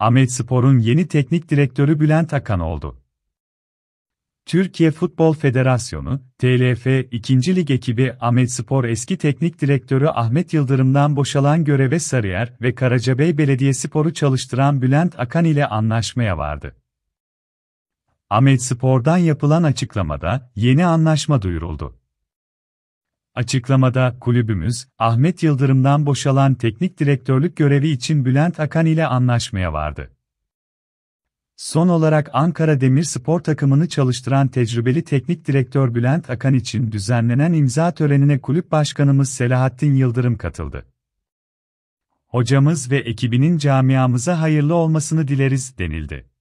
Ahmet Spor'un yeni teknik direktörü Bülent Akan oldu. Türkiye Futbol Federasyonu, TLF 2. Lig ekibi Ahmet Spor eski teknik direktörü Ahmet Yıldırım'dan boşalan göreve Sarıyer ve Karacabey Belediyespor'u çalıştıran Bülent Akan ile anlaşmaya vardı. Ahmet Spor'dan yapılan açıklamada yeni anlaşma duyuruldu. Açıklamada kulübümüz, Ahmet Yıldırım'dan boşalan teknik direktörlük görevi için Bülent Akan ile anlaşmaya vardı. Son olarak Ankara Demir Spor takımını çalıştıran tecrübeli teknik direktör Bülent Akan için düzenlenen imza törenine kulüp başkanımız Selahattin Yıldırım katıldı. Hocamız ve ekibinin camiamıza hayırlı olmasını dileriz denildi.